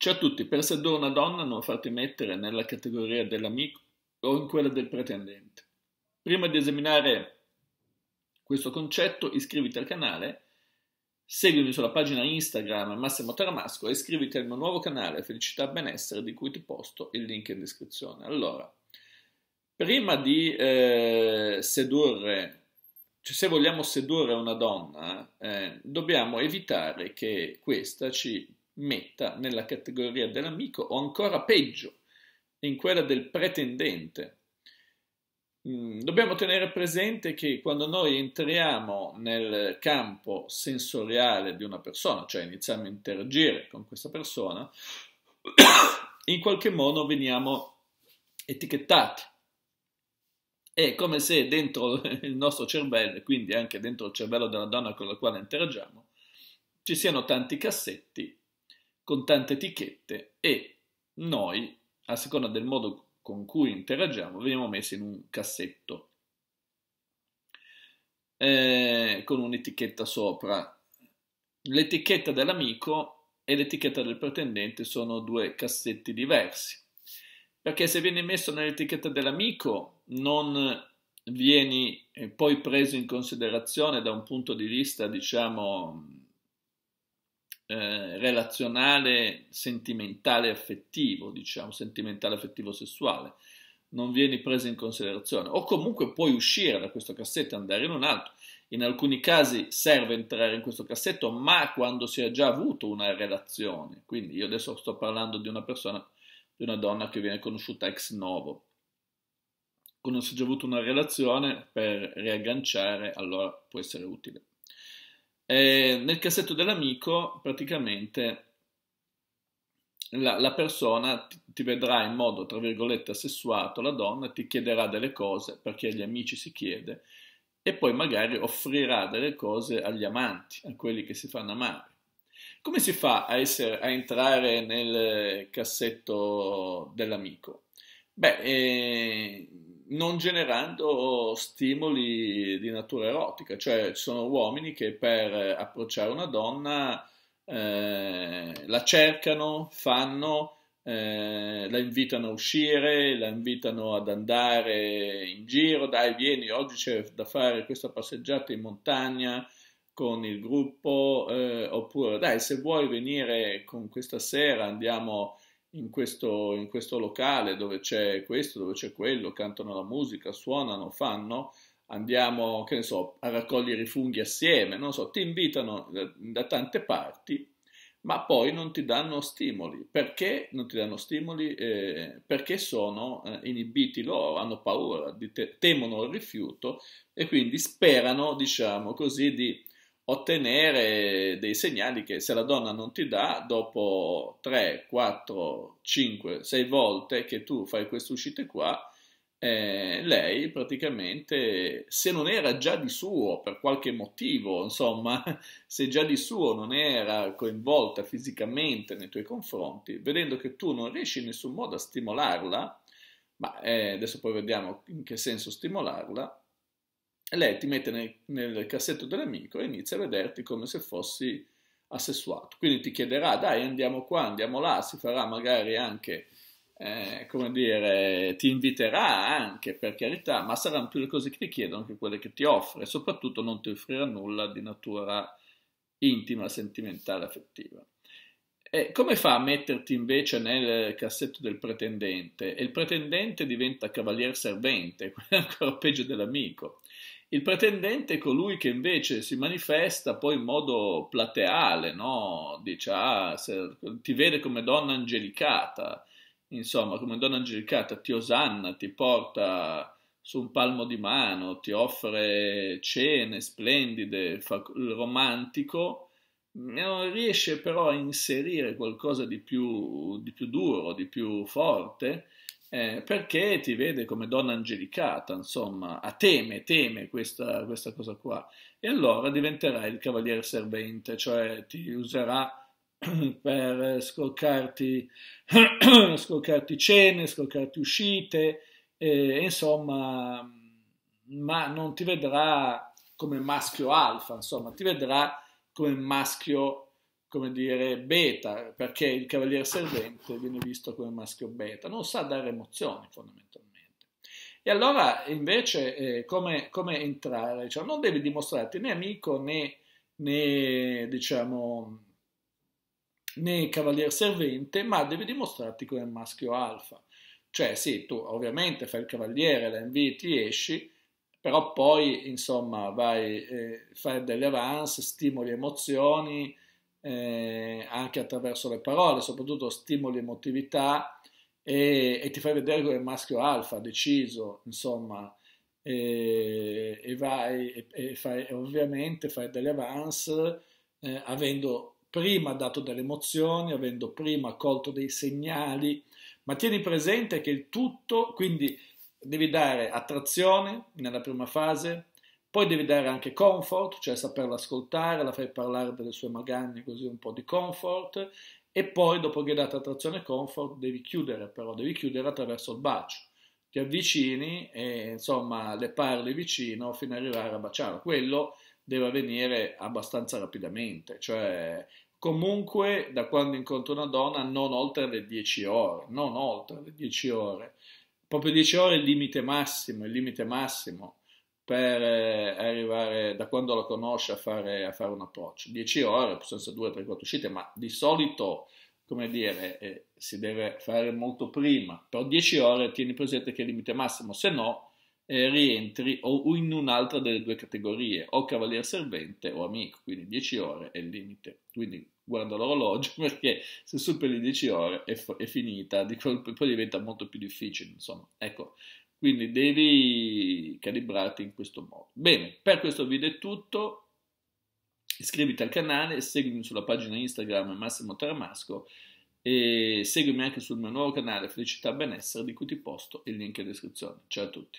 Ciao a tutti, per se una donna non fate mettere nella categoria dell'amico o in quella del pretendente. Prima di esaminare questo concetto iscriviti al canale, seguimi sulla pagina Instagram Massimo Taramasco e iscriviti al mio nuovo canale Felicità Benessere di cui ti posto il link in descrizione. Allora, prima di eh, sedurre, cioè se vogliamo sedurre una donna, eh, dobbiamo evitare che questa ci metta nella categoria dell'amico o ancora peggio, in quella del pretendente. Mm, dobbiamo tenere presente che quando noi entriamo nel campo sensoriale di una persona, cioè iniziamo a interagire con questa persona, in qualche modo veniamo etichettati. È come se dentro il nostro cervello, e quindi anche dentro il cervello della donna con la quale interagiamo, ci siano tanti cassetti con tante etichette e noi, a seconda del modo con cui interagiamo, veniamo messi in un cassetto eh, con un'etichetta sopra. L'etichetta dell'amico e l'etichetta del pretendente sono due cassetti diversi, perché se vieni messo nell'etichetta dell'amico non vieni eh, poi preso in considerazione da un punto di vista, diciamo, eh, relazionale, sentimentale, affettivo, diciamo, sentimentale, affettivo, sessuale, non vieni preso in considerazione. O comunque puoi uscire da questo cassetto e andare in un altro. In alcuni casi serve entrare in questo cassetto, ma quando si è già avuto una relazione. Quindi io adesso sto parlando di una persona, di una donna che viene conosciuta ex novo. Quando si è già avuto una relazione, per riagganciare, allora può essere utile. E nel cassetto dell'amico praticamente la, la persona ti, ti, vedrà in modo, tra virgolette, assessuato, la donna ti chiederà delle cose perché agli amici si chiede e poi magari offrirà delle cose agli amanti, a quelli che si fanno amare. Come si fa a, essere, a entrare nel cassetto dell'amico? Beh, eh, non generando stimoli di natura erotica, cioè ci sono uomini che per approcciare una donna eh, la cercano, fanno, eh, la invitano a uscire, la invitano ad andare in giro, dai vieni, oggi c'è da fare questa passeggiata in montagna con il gruppo, eh, oppure dai se vuoi venire con questa sera andiamo a in questo, in questo locale dove c'è questo, dove c'è quello, cantano la musica, suonano, fanno, andiamo, che ne so, a raccogliere i funghi assieme, non so, ti invitano da, eh, da tante parti, ma poi non ti danno stimoli. Perché non ti danno stimoli? Eh, perché sono eh, inibiti loro, hanno paura, te- temono il rifiuto e quindi sperano, diciamo così, di ottenere dei segnali che se la donna non ti dà, dopo 3, 4, 5, 6 volte che tu fai queste uscite qua, eh, lei praticamente, se non era già di suo per qualche motivo, insomma, se già di suo non era coinvolta fisicamente nei tuoi confronti, vedendo che tu non riesci in nessun modo a stimolarla, ma eh, adesso poi vediamo in che senso stimolarla, lei ti mette nel, nel cassetto dell'amico e inizia a vederti come se fossi assessuato. Quindi ti chiederà, dai, andiamo qua, andiamo là, si farà magari anche, eh, come dire, ti inviterà anche, per carità, ma saranno più le cose che ti chiedono che quelle che ti offre. soprattutto non ti offrirà nulla di natura intima, sentimentale, affettiva. E come fa a metterti invece nel cassetto del pretendente? E il pretendente diventa cavalier servente, ancora peggio dell'amico. Il pretendente è colui che invece si manifesta poi in modo plateale, no? Dice, ah, se, ti vede come donna angelicata, insomma, come donna angelicata ti osanna, ti porta su un palmo di mano, ti offre cene splendide, fa, il romantico, non riesce però a inserire qualcosa di più, di più duro, di più forte, eh, perché ti vede come donna angelicata, insomma, a ah, teme, teme questa, questa cosa qua. E allora diventerai il cavaliere servente, cioè ti userà per scoccarti, scorcarti cene, scoccarti uscite, e, insomma, ma non ti vedrà come maschio alfa, insomma, ti vedrà come maschio come dire, beta, perché il cavaliere servente viene visto come maschio beta, non sa dare emozioni fondamentalmente. E allora invece eh, come, come, entrare? Diciamo, non devi dimostrarti né amico né, né, diciamo, né cavalier servente, ma devi dimostrarti come maschio alfa. Cioè sì, tu ovviamente fai il cavaliere, la inviti, esci, però poi insomma vai, eh, fai delle avance, stimoli emozioni, eh, anche attraverso le parole, soprattutto stimoli emotività e, e ti fai vedere come maschio alfa, deciso, insomma, e, e vai e, e fai, ovviamente fai delle avance eh, avendo prima dato delle emozioni, avendo prima colto dei segnali, ma tieni presente che il tutto, quindi devi dare attrazione nella prima fase, poi devi dare anche comfort, cioè saperla ascoltare, la fai parlare delle sue magagne così un po' di comfort e poi dopo che hai dato attrazione comfort devi chiudere, però devi chiudere attraverso il bacio. Ti avvicini e insomma le parli vicino fino ad arrivare a baciarla. Quello deve avvenire abbastanza rapidamente, cioè comunque da quando incontro una donna non oltre le 10 ore, non oltre le 10 ore. Proprio 10 ore è il limite massimo, il limite massimo per eh, arrivare da quando la conosce a fare, a fare un approccio. 10 ore, possono essere 2, 3, 4 uscite, ma di solito, come dire, eh, si deve fare molto prima. Però 10 ore tieni presente che è il limite massimo, se no eh, rientri o in un'altra delle due categorie, o cavalier servente o amico, quindi 10 ore è il limite. Quindi guarda l'orologio perché se superi 10 ore è, è finita, di quel, poi diventa molto più difficile, insomma. Ecco, quindi devi calibrarti in questo modo. Bene, per questo video è tutto. Iscriviti al canale, seguimi sulla pagina Instagram Massimo Tarmasco e seguimi anche sul mio nuovo canale Felicità Benessere di cui ti posto il link in descrizione. Ciao a tutti.